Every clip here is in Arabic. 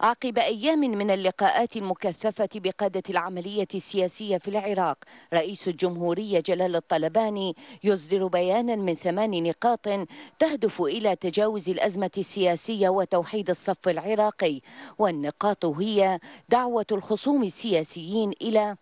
عقب أيام من اللقاءات المكثفة بقادة العملية السياسية في العراق رئيس الجمهورية جلال الطلباني يصدر بيانا من ثمان نقاط تهدف إلى تجاوز الأزمة السياسية وتوحيد الصف العراقي والنقاط هي دعوة الخصوم السياسيين إلى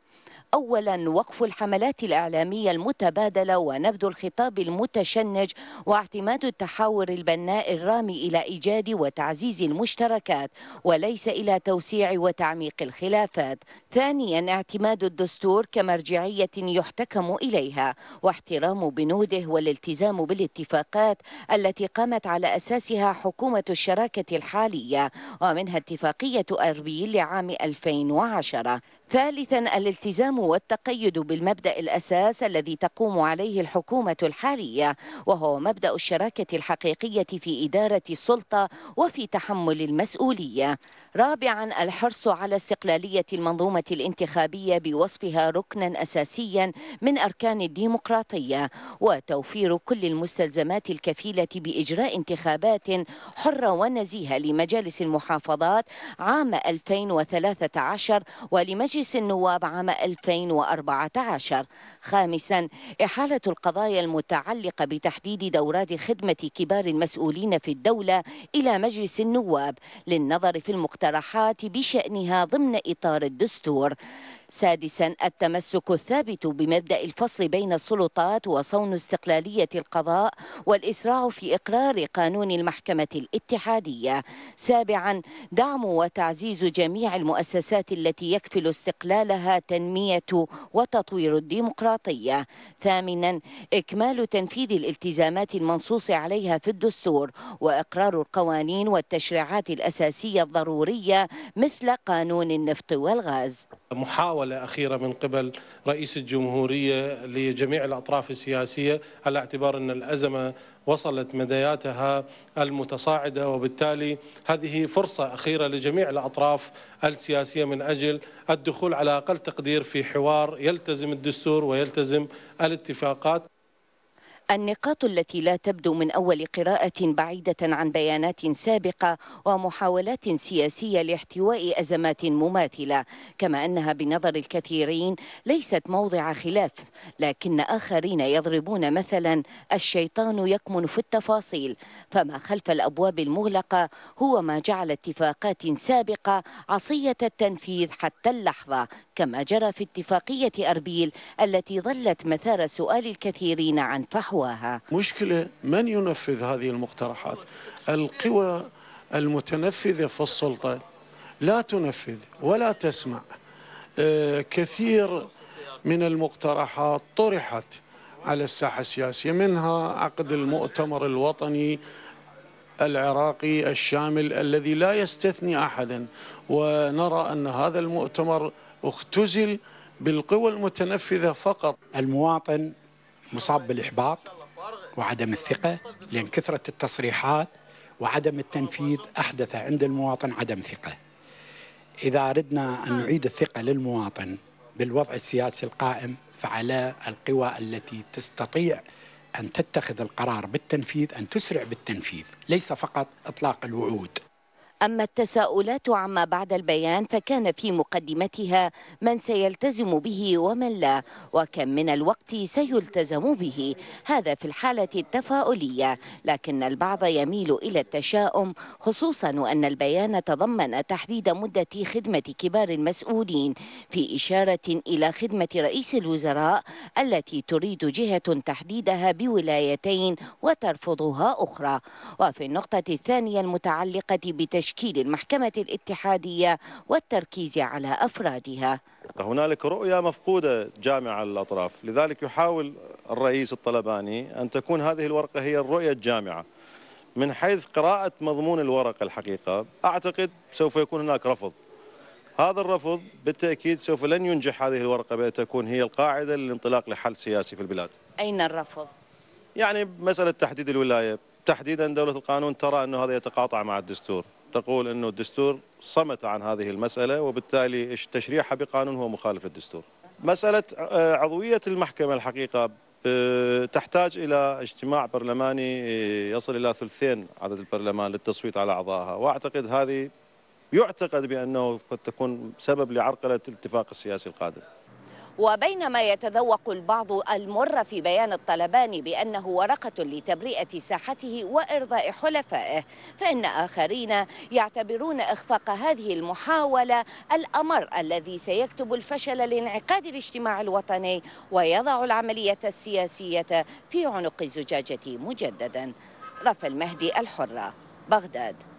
أولا وقف الحملات الإعلامية المتبادلة ونبذ الخطاب المتشنج واعتماد التحاور البناء الرامي إلى إيجاد وتعزيز المشتركات وليس إلى توسيع وتعميق الخلافات ثانيا اعتماد الدستور كمرجعية يحتكم إليها واحترام بنوده والالتزام بالاتفاقات التي قامت على أساسها حكومة الشراكة الحالية ومنها اتفاقية أربيل لعام 2010 ثالثا الالتزام والتقيد بالمبدا الاساس الذي تقوم عليه الحكومه الحاليه وهو مبدا الشراكه الحقيقيه في اداره السلطه وفي تحمل المسؤوليه رابعا الحرص على استقلاليه المنظومه الانتخابيه بوصفها ركنا اساسيا من اركان الديمقراطيه وتوفير كل المستلزمات الكفيله باجراء انتخابات حره ونزيهه لمجالس المحافظات عام 2013 ولمجلس مجلس النواب عام 2014 خامسا إحالة القضايا المتعلقة بتحديد دورات خدمة كبار المسؤولين في الدولة إلى مجلس النواب للنظر في المقترحات بشأنها ضمن إطار الدستور سادسا التمسك الثابت بمبدأ الفصل بين السلطات وصون استقلالية القضاء والإسراع في إقرار قانون المحكمة الاتحادية سابعا دعم وتعزيز جميع المؤسسات التي يكفل استقلالها تنمية وتطوير الديمقراطية ثامنا إكمال تنفيذ الالتزامات المنصوص عليها في الدستور وإقرار القوانين والتشريعات الأساسية الضرورية مثل قانون النفط والغاز محاولة أخيرة من قبل رئيس الجمهورية لجميع الأطراف السياسية على اعتبار أن الأزمة وصلت مدياتها المتصاعدة وبالتالي هذه فرصة أخيرة لجميع الأطراف السياسية من أجل الدخول على أقل تقدير في حوار يلتزم الدستور ويلتزم الاتفاقات النقاط التي لا تبدو من أول قراءة بعيدة عن بيانات سابقة ومحاولات سياسية لاحتواء أزمات مماثلة كما أنها بنظر الكثيرين ليست موضع خلاف لكن آخرين يضربون مثلا الشيطان يكمن في التفاصيل فما خلف الأبواب المغلقة هو ما جعل اتفاقات سابقة عصية التنفيذ حتى اللحظة كما جرى في اتفاقية أربيل التي ظلت مثار سؤال الكثيرين عن فحوى قواها مشكلة من ينفذ هذه المقترحات القوى المتنفذة في السلطة لا تنفذ ولا تسمع آه، كثير من المقترحات طرحت على الساحة السياسية منها عقد المؤتمر الوطني العراقي الشامل الذي لا يستثني أحدا ونرى أن هذا المؤتمر اختزل بالقوى المتنفذة فقط المواطن مصاب بالاحباط وعدم الثقه لان كثره التصريحات وعدم التنفيذ احدث عند المواطن عدم ثقه. اذا اردنا ان نعيد الثقه للمواطن بالوضع السياسي القائم فعلى القوى التي تستطيع ان تتخذ القرار بالتنفيذ ان تسرع بالتنفيذ ليس فقط اطلاق الوعود. أما التساؤلات عما بعد البيان فكان في مقدمتها من سيلتزم به ومن لا وكم من الوقت سيلتزم به هذا في الحالة التفاؤلية لكن البعض يميل إلى التشاؤم خصوصا وأن البيان تضمن تحديد مدة خدمة كبار المسؤولين في إشارة إلى خدمة رئيس الوزراء التي تريد جهة تحديدها بولايتين وترفضها أخرى وفي النقطة الثانية المتعلقة بتشاؤم تشكيل المحكمة الاتحادية والتركيز على أفرادها هنالك رؤية مفقودة جامعة للأطراف لذلك يحاول الرئيس الطلباني أن تكون هذه الورقة هي الرؤية الجامعة من حيث قراءة مضمون الورقة الحقيقة أعتقد سوف يكون هناك رفض هذا الرفض بالتأكيد سوف لن ينجح هذه الورقة بأن تكون هي القاعدة للانطلاق لحل سياسي في البلاد أين الرفض؟ يعني مسألة تحديد الولاية تحديدا دولة القانون ترى أنه هذا يتقاطع مع الدستور تقول أنه الدستور صمت عن هذه المسألة وبالتالي تشريعها بقانون هو مخالف للدستور مسألة عضوية المحكمة الحقيقة تحتاج إلى اجتماع برلماني يصل إلى ثلثين عدد البرلمان للتصويت على أعضائها وأعتقد هذه يعتقد بأنه قد تكون سبب لعرقلة الاتفاق السياسي القادم وبينما يتذوق البعض المر في بيان الطلبان بأنه ورقة لتبرئة ساحته وإرضاء حلفائه فإن آخرين يعتبرون إخفاق هذه المحاولة الأمر الذي سيكتب الفشل لانعقاد الاجتماع الوطني ويضع العملية السياسية في عنق الزجاجه مجددا رفا المهدي الحرة بغداد